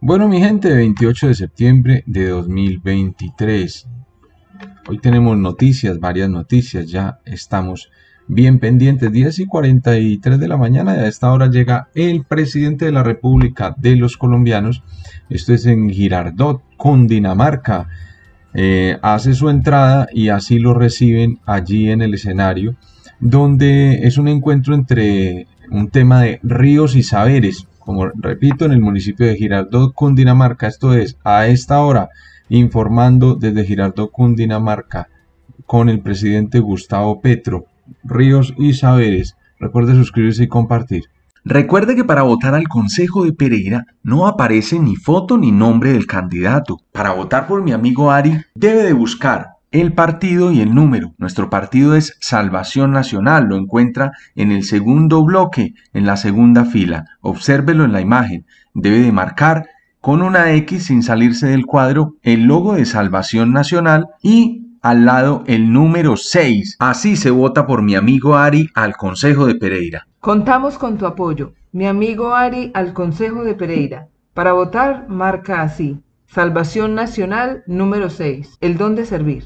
Bueno, mi gente, 28 de septiembre de 2023. Hoy tenemos noticias, varias noticias, ya estamos bien pendientes. 10 y 43 de la mañana, y a esta hora llega el presidente de la República de los Colombianos. Esto es en Girardot, con Dinamarca. Eh, hace su entrada y así lo reciben allí en el escenario, donde es un encuentro entre un tema de ríos y saberes como repito, en el municipio de Girardot, Cundinamarca. Esto es, a esta hora, informando desde Girardot, Cundinamarca, con el presidente Gustavo Petro, Ríos y Saberes. Recuerde suscribirse y compartir. Recuerde que para votar al Consejo de Pereira no aparece ni foto ni nombre del candidato. Para votar por mi amigo Ari, debe de buscar el partido y el número. Nuestro partido es Salvación Nacional, lo encuentra en el segundo bloque, en la segunda fila. Obsérvelo en la imagen. Debe de marcar con una X sin salirse del cuadro el logo de Salvación Nacional y al lado el número 6. Así se vota por mi amigo Ari al Consejo de Pereira. Contamos con tu apoyo, mi amigo Ari al Consejo de Pereira. Para votar, marca así. Salvación Nacional número 6. El don de servir.